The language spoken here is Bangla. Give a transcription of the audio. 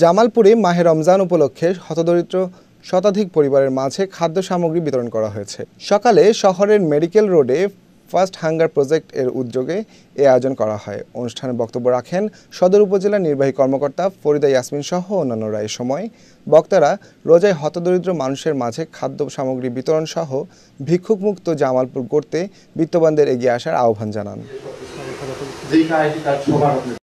জামালপুরে মাহে রমজান উপলক্ষে হতদরিদ্র শতাধিক পরিবারের মাঝে খাদ্য সামগ্রী বিতরণ করা হয়েছে সকালে শহরের মেডিকেল রোডে ফার্স্ট হাঙ্গার প্রজেক্ট এর উদ্যোগে এ আয়োজন করা হয় অনুষ্ঠানে বক্তব্য রাখেন সদর উপজেলা নির্বাহী কর্মকর্তা ফরিদা ইয়াসমিন সহ অন্যান্যরা এ সময় বক্তারা রোজায় হতদরিদ্র মানুষের মাঝে খাদ্য সামগ্রী বিতরণ সহ ভিক্ষুকমুক্ত জামালপুর গড়তে বিত্তবানদের এগিয়ে আসার আহ্বান জানান